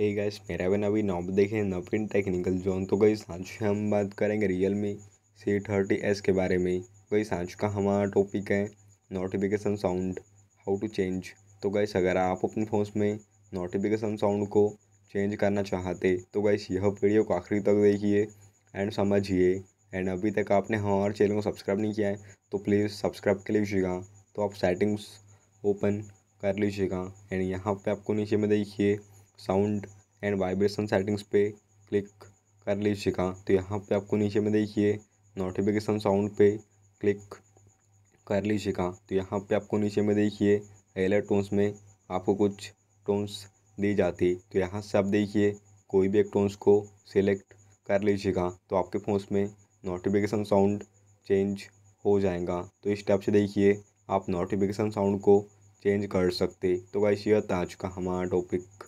hey guys मेरा बिना अभी नॉब देखें इन टेक्निकल जोन तो गई आज हम बात करेंगे Realme C thirty S के बारे में गई आज का हमारा टॉपिक है notification sound how to change तो गैस अगर आप अपने फ़ोन में नोटिफिकेशन साउंड को चेंज करना चाहते तो गैस यह वीडियो को आखिरी तक देखिए एंड समझिए एंड अभी तक आपने हमारे चैनल को सब्सक्राइब नहीं किया है तो प्लीज़ सब्सक्राइब कर लीजिएगा तो आप सेटिंग्स ओपन कर लीजिएगा एंड यहाँ पर आपको नीचे में देखिए साउंड एंड वाइब्रेशन सेटिंग्स पे क्लिक कर लीजिएगा तो यहाँ पे आपको नीचे में देखिए नोटिफिकेशन साउंड पे क्लिक कर लीजिएगा तो यहाँ पे आपको नीचे में देखिए एलर टोन्स में आपको कुछ टोन्स दी जाती तो यहाँ से आप देखिए कोई भी एक टोन्स को सिलेक्ट कर लीजिएगा तो आपके फोन में नोटिफिकेशन साउंड चेंज हो जाएगा तो इस टाइप से देखिए आप नोटिफिकेशन साउंड को चेंज कर सकते तो गाइस आज का हमारा टॉपिक